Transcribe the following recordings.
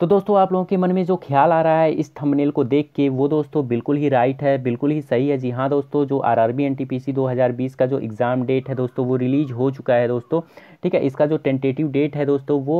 तो दोस्तों आप लोगों के मन में जो ख्याल आ रहा है इस थंबनेल को देख के वो दोस्तों बिल्कुल ही राइट है बिल्कुल ही सही है जी हाँ दोस्तों जो आरआरबी एनटीपीसी 2020 का जो एग्ज़ाम डेट है दोस्तों वो रिलीज़ हो चुका है दोस्तों ठीक है इसका जो टेंटेटिव डेट है दोस्तों वो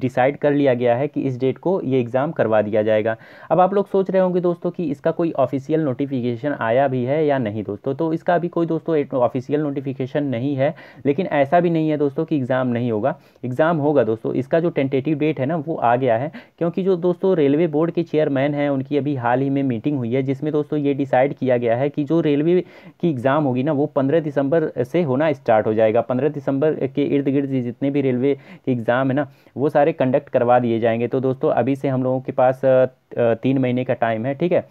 डिसाइड कर लिया गया है कि इस डेट को ये एग्ज़ाम करवा दिया जाएगा अब आप लोग सोच रहे होंगे दोस्तों कि इसका कोई ऑफिशियल नोटिफिकेशन आया भी है या नहीं दोस्तों तो इसका अभी कोई दोस्तों ऑफिशियल नोटिफिकेशन नहीं है लेकिन ऐसा भी नहीं है दोस्तों कि एग्ज़ाम नहीं होगा एग्ज़ाम होगा दोस्तों इसका जो टेंटेटिव डेट है ना वो आ गया है क्योंकि जो दोस्तों रेलवे बोर्ड के चेयरमैन हैं उनकी अभी हाल ही में मीटिंग हुई है जिसमें दोस्तों ये डिसाइड किया गया है कि जो रेलवे की एग्ज़ाम होगी ना वो पंद्रह दिसंबर से होना स्टार्ट हो जाएगा पंद्रह दिसंबर के इर्द गिर्द जितने भी रेलवे के एग्ज़ाम है ना वो सारे कंडक्ट करवा दिए जाएंगे तो दोस्तों अभी से हम लोगों के पास तीन महीने का टाइम है ठीक है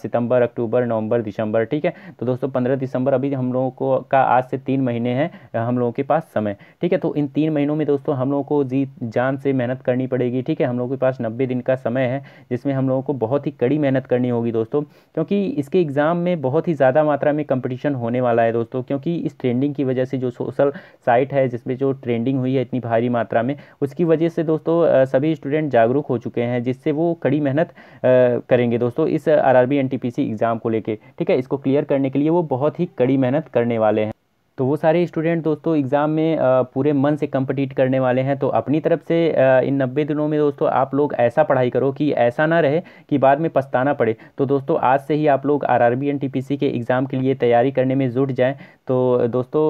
सितंबर अक्टूबर नवंबर दिसंबर ठीक है तो दोस्तों पंद्रह दिसंबर अभी हम लोगों को का आज से तीन महीने हैं हम लोगों के पास समय ठीक है तो इन तीन महीनों में दोस्तों हम लोगों को जी जान से मेहनत करनी पड़ेगी ठीक है हम लोगों के पास नब्बे दिन का समय है जिसमें हम लोगों को बहुत ही कड़ी मेहनत करनी होगी दोस्तों क्योंकि इसके एग्ज़ाम में बहुत ही ज़्यादा मात्रा में कंपटीशन होने वाला है दोस्तों क्योंकि इस ट्रेंडिंग की वजह से जो सोशल साइट है जिसमें जो ट्रेंडिंग हुई है इतनी भारी मात्रा में उसकी वजह से दोस्तों सभी स्टूडेंट जागरूक हो चुके हैं जिससे वो कड़ी मेहनत करेंगे दोस्तों इस आर आर एग्ज़ाम को लेके ठीक है इसको क्लियर करने के लिए वो बहुत ही कड़ी मेहनत करने वाले हैं तो वो सारे स्टूडेंट दोस्तों एग्ज़ाम में पूरे मन से कम्पटीट करने वाले हैं तो अपनी तरफ से इन नब्बे दिनों में दोस्तों आप लोग ऐसा पढ़ाई करो कि ऐसा ना रहे कि बाद में पछताना पड़े तो दोस्तों आज से ही आप लोग आर आर के एग्ज़ाम के लिए तैयारी करने में जुट जाएँ तो दोस्तों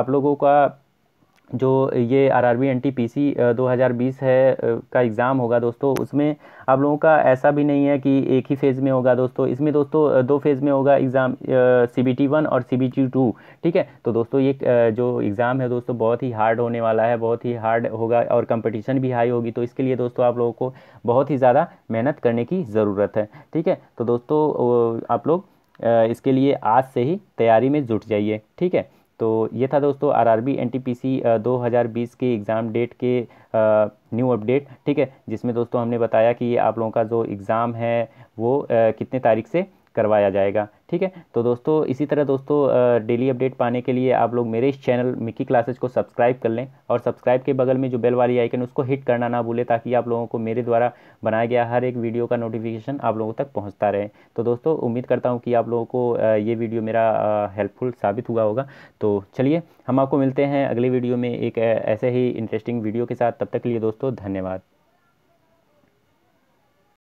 आप लोगों का जो ये R R B N T P C दो हज़ार बीस है का एग्ज़ाम होगा दोस्तों उसमें आप लोगों का ऐसा भी नहीं है कि एक ही फेज़ में होगा दोस्तों इसमें दोस्तों दो फेज़ में होगा exam C B T one और सी बी टी टू ठीक है तो दोस्तों ये जो एग्ज़ाम है दोस्तों बहुत ही हार्ड होने वाला है बहुत ही हार्ड होगा और कंपटीशन भी हाई होगी तो इसके लिए दोस्तों आप लोगों को बहुत ही ज़्यादा मेहनत करने की ज़रूरत है ठीक है तो दोस्तों आप लोग इसके लिए आज से ही तैयारी में जुट जाइए ठीक है तो ये था दोस्तों R R B N T P C दो हज़ार बीस के एग्ज़ाम डेट के न्यू अपडेट ठीक है जिसमें दोस्तों हमने बताया कि ये आप लोगों का जो एग्ज़ाम है वो कितने तारीख से करवाया जाएगा ठीक है तो दोस्तों इसी तरह दोस्तों डेली अपडेट पाने के लिए आप लोग मेरे इस चैनल मिकी क्लासेज को सब्सक्राइब कर लें और सब्सक्राइब के बगल में जो बेल वाली आइकन उसको हिट करना ना भूलें ताकि आप लोगों को मेरे द्वारा बनाया गया हर एक वीडियो का नोटिफिकेशन आप लोगों तक पहुँचता रहे तो दोस्तों उम्मीद करता हूँ कि आप लोगों को ये वीडियो मेरा हेल्पफुल साबित हुआ होगा तो चलिए हम आपको मिलते हैं अगले वीडियो में एक ऐसे ही इंटरेस्टिंग वीडियो के साथ तब तक के लिए दोस्तों धन्यवाद